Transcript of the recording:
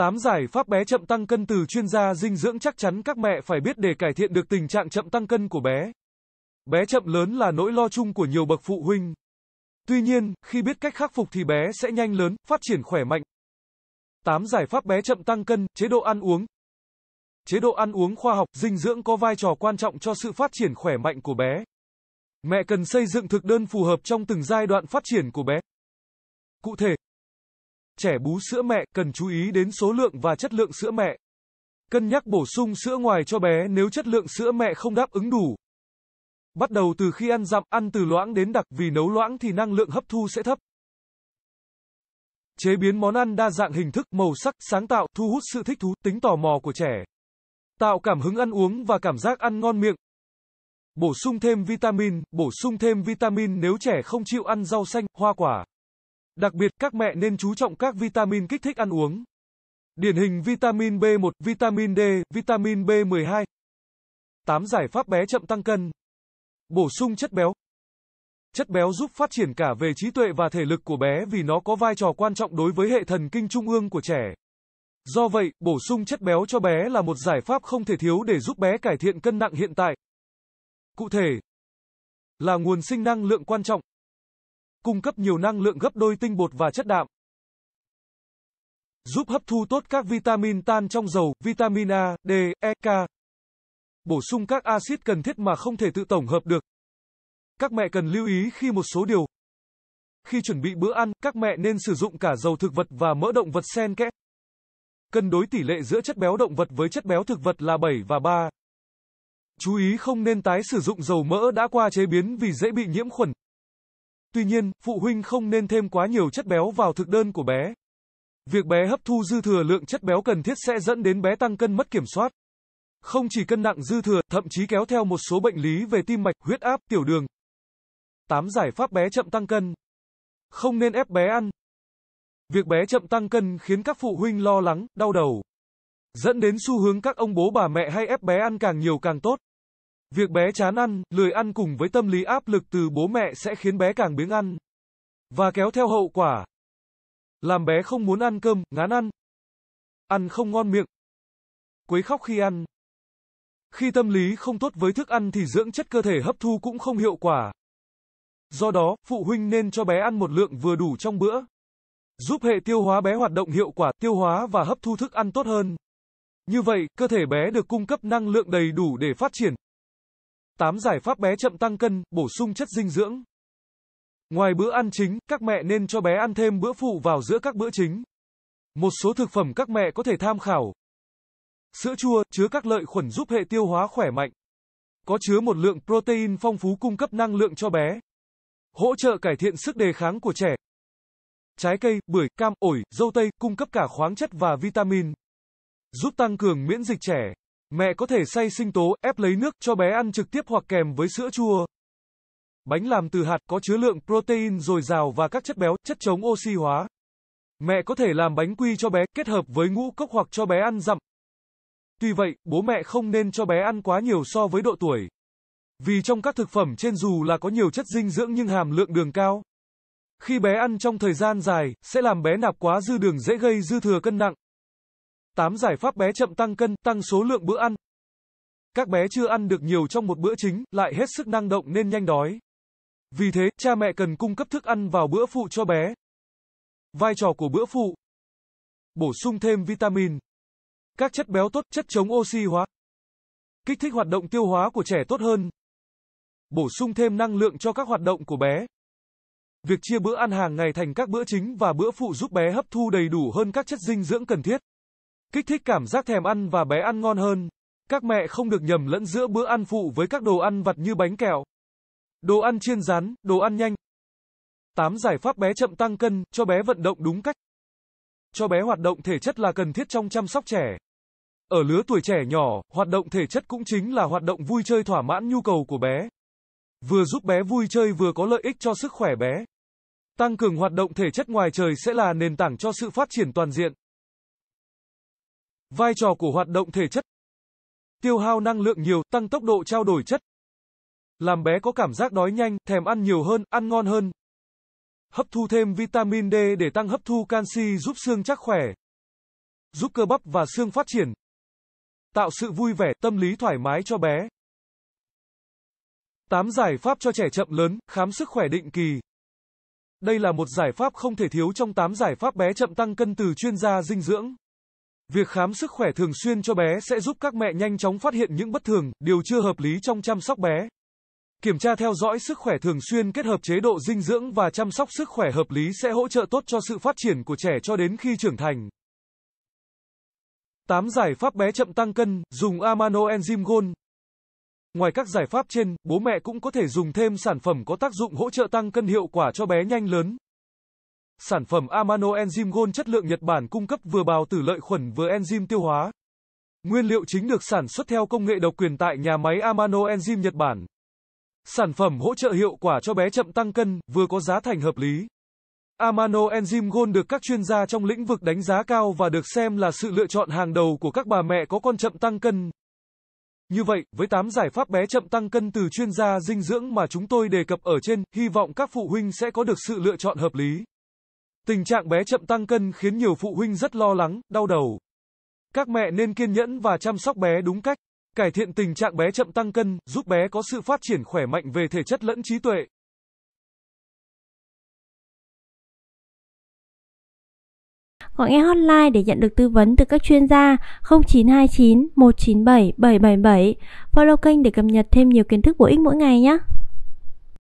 8 giải pháp bé chậm tăng cân từ chuyên gia dinh dưỡng chắc chắn các mẹ phải biết để cải thiện được tình trạng chậm tăng cân của bé. Bé chậm lớn là nỗi lo chung của nhiều bậc phụ huynh. Tuy nhiên, khi biết cách khắc phục thì bé sẽ nhanh lớn, phát triển khỏe mạnh. 8 giải pháp bé chậm tăng cân, chế độ ăn uống. Chế độ ăn uống khoa học, dinh dưỡng có vai trò quan trọng cho sự phát triển khỏe mạnh của bé. Mẹ cần xây dựng thực đơn phù hợp trong từng giai đoạn phát triển của bé. Cụ thể, trẻ bú sữa mẹ, cần chú ý đến số lượng và chất lượng sữa mẹ. Cân nhắc bổ sung sữa ngoài cho bé nếu chất lượng sữa mẹ không đáp ứng đủ. Bắt đầu từ khi ăn dặm, ăn từ loãng đến đặc vì nấu loãng thì năng lượng hấp thu sẽ thấp. Chế biến món ăn đa dạng hình thức, màu sắc, sáng tạo, thu hút sự thích thú, tính tò mò của trẻ. Tạo cảm hứng ăn uống và cảm giác ăn ngon miệng. Bổ sung thêm vitamin, bổ sung thêm vitamin nếu trẻ không chịu ăn rau xanh, hoa quả. Đặc biệt các mẹ nên chú trọng các vitamin kích thích ăn uống. Điển hình vitamin B1, vitamin D, vitamin B12. 8 giải pháp bé chậm tăng cân. Bổ sung chất béo. Chất béo giúp phát triển cả về trí tuệ và thể lực của bé vì nó có vai trò quan trọng đối với hệ thần kinh trung ương của trẻ. Do vậy, bổ sung chất béo cho bé là một giải pháp không thể thiếu để giúp bé cải thiện cân nặng hiện tại. Cụ thể, là nguồn sinh năng lượng quan trọng cung cấp nhiều năng lượng gấp đôi tinh bột và chất đạm. Giúp hấp thu tốt các vitamin tan trong dầu, vitamin A, D, E, K. Bổ sung các axit cần thiết mà không thể tự tổng hợp được. Các mẹ cần lưu ý khi một số điều. Khi chuẩn bị bữa ăn, các mẹ nên sử dụng cả dầu thực vật và mỡ động vật xen kẽ. Cân đối tỷ lệ giữa chất béo động vật với chất béo thực vật là 7 và 3. Chú ý không nên tái sử dụng dầu mỡ đã qua chế biến vì dễ bị nhiễm khuẩn, Tuy nhiên, phụ huynh không nên thêm quá nhiều chất béo vào thực đơn của bé. Việc bé hấp thu dư thừa lượng chất béo cần thiết sẽ dẫn đến bé tăng cân mất kiểm soát. Không chỉ cân nặng dư thừa, thậm chí kéo theo một số bệnh lý về tim mạch, huyết áp, tiểu đường. 8 giải pháp bé chậm tăng cân. Không nên ép bé ăn. Việc bé chậm tăng cân khiến các phụ huynh lo lắng, đau đầu, dẫn đến xu hướng các ông bố bà mẹ hay ép bé ăn càng nhiều càng tốt. Việc bé chán ăn, lười ăn cùng với tâm lý áp lực từ bố mẹ sẽ khiến bé càng biếng ăn. Và kéo theo hậu quả. Làm bé không muốn ăn cơm, ngán ăn. Ăn không ngon miệng. Quấy khóc khi ăn. Khi tâm lý không tốt với thức ăn thì dưỡng chất cơ thể hấp thu cũng không hiệu quả. Do đó, phụ huynh nên cho bé ăn một lượng vừa đủ trong bữa. Giúp hệ tiêu hóa bé hoạt động hiệu quả, tiêu hóa và hấp thu thức ăn tốt hơn. Như vậy, cơ thể bé được cung cấp năng lượng đầy đủ để phát triển, 8 giải pháp bé chậm tăng cân, bổ sung chất dinh dưỡng. Ngoài bữa ăn chính, các mẹ nên cho bé ăn thêm bữa phụ vào giữa các bữa chính. Một số thực phẩm các mẹ có thể tham khảo. Sữa chua chứa các lợi khuẩn giúp hệ tiêu hóa khỏe mạnh. Có chứa một lượng protein phong phú cung cấp năng lượng cho bé. Hỗ trợ cải thiện sức đề kháng của trẻ. Trái cây, bưởi, cam, ổi, dâu tây cung cấp cả khoáng chất và vitamin. Giúp tăng cường miễn dịch trẻ. Mẹ có thể xay sinh tố, ép lấy nước, cho bé ăn trực tiếp hoặc kèm với sữa chua. Bánh làm từ hạt có chứa lượng protein dồi dào và các chất béo, chất chống oxy hóa. Mẹ có thể làm bánh quy cho bé, kết hợp với ngũ cốc hoặc cho bé ăn dặm. Tuy vậy, bố mẹ không nên cho bé ăn quá nhiều so với độ tuổi. Vì trong các thực phẩm trên dù là có nhiều chất dinh dưỡng nhưng hàm lượng đường cao. Khi bé ăn trong thời gian dài, sẽ làm bé nạp quá dư đường dễ gây dư thừa cân nặng. 8 giải pháp bé chậm tăng cân, tăng số lượng bữa ăn. Các bé chưa ăn được nhiều trong một bữa chính, lại hết sức năng động nên nhanh đói. Vì thế, cha mẹ cần cung cấp thức ăn vào bữa phụ cho bé. Vai trò của bữa phụ. Bổ sung thêm vitamin, các chất béo tốt, chất chống oxy hóa. Kích thích hoạt động tiêu hóa của trẻ tốt hơn. Bổ sung thêm năng lượng cho các hoạt động của bé. Việc chia bữa ăn hàng ngày thành các bữa chính và bữa phụ giúp bé hấp thu đầy đủ hơn các chất dinh dưỡng cần thiết kích thích cảm giác thèm ăn và bé ăn ngon hơn. Các mẹ không được nhầm lẫn giữa bữa ăn phụ với các đồ ăn vặt như bánh kẹo, đồ ăn chiên rán, đồ ăn nhanh. 8 giải pháp bé chậm tăng cân, cho bé vận động đúng cách. Cho bé hoạt động thể chất là cần thiết trong chăm sóc trẻ. Ở lứa tuổi trẻ nhỏ, hoạt động thể chất cũng chính là hoạt động vui chơi thỏa mãn nhu cầu của bé. Vừa giúp bé vui chơi vừa có lợi ích cho sức khỏe bé. Tăng cường hoạt động thể chất ngoài trời sẽ là nền tảng cho sự phát triển toàn diện. Vai trò của hoạt động thể chất. Tiêu hao năng lượng nhiều, tăng tốc độ trao đổi chất. Làm bé có cảm giác đói nhanh, thèm ăn nhiều hơn, ăn ngon hơn. Hấp thu thêm vitamin D để tăng hấp thu canxi giúp xương chắc khỏe. Giúp cơ bắp và xương phát triển. Tạo sự vui vẻ, tâm lý thoải mái cho bé. 8 giải pháp cho trẻ chậm lớn, khám sức khỏe định kỳ. Đây là một giải pháp không thể thiếu trong 8 giải pháp bé chậm tăng cân từ chuyên gia dinh dưỡng. Việc khám sức khỏe thường xuyên cho bé sẽ giúp các mẹ nhanh chóng phát hiện những bất thường, điều chưa hợp lý trong chăm sóc bé. Kiểm tra theo dõi sức khỏe thường xuyên kết hợp chế độ dinh dưỡng và chăm sóc sức khỏe hợp lý sẽ hỗ trợ tốt cho sự phát triển của trẻ cho đến khi trưởng thành. 8 giải pháp bé chậm tăng cân, dùng amano enzyme gold Ngoài các giải pháp trên, bố mẹ cũng có thể dùng thêm sản phẩm có tác dụng hỗ trợ tăng cân hiệu quả cho bé nhanh lớn sản phẩm Amano Enzyme Gold chất lượng Nhật Bản cung cấp vừa bào tử lợi khuẩn vừa enzyme tiêu hóa. Nguyên liệu chính được sản xuất theo công nghệ độc quyền tại nhà máy Amano Enzyme Nhật Bản. Sản phẩm hỗ trợ hiệu quả cho bé chậm tăng cân, vừa có giá thành hợp lý. Amano Enzyme Gold được các chuyên gia trong lĩnh vực đánh giá cao và được xem là sự lựa chọn hàng đầu của các bà mẹ có con chậm tăng cân. Như vậy, với 8 giải pháp bé chậm tăng cân từ chuyên gia dinh dưỡng mà chúng tôi đề cập ở trên, hy vọng các phụ huynh sẽ có được sự lựa chọn hợp lý. Tình trạng bé chậm tăng cân khiến nhiều phụ huynh rất lo lắng, đau đầu. Các mẹ nên kiên nhẫn và chăm sóc bé đúng cách, cải thiện tình trạng bé chậm tăng cân, giúp bé có sự phát triển khỏe mạnh về thể chất lẫn trí tuệ. Gọi nghe hotline để nhận được tư vấn từ các chuyên gia 0929 197 777. Follow kênh để cập nhật thêm nhiều kiến thức bổ ích mỗi ngày nhé.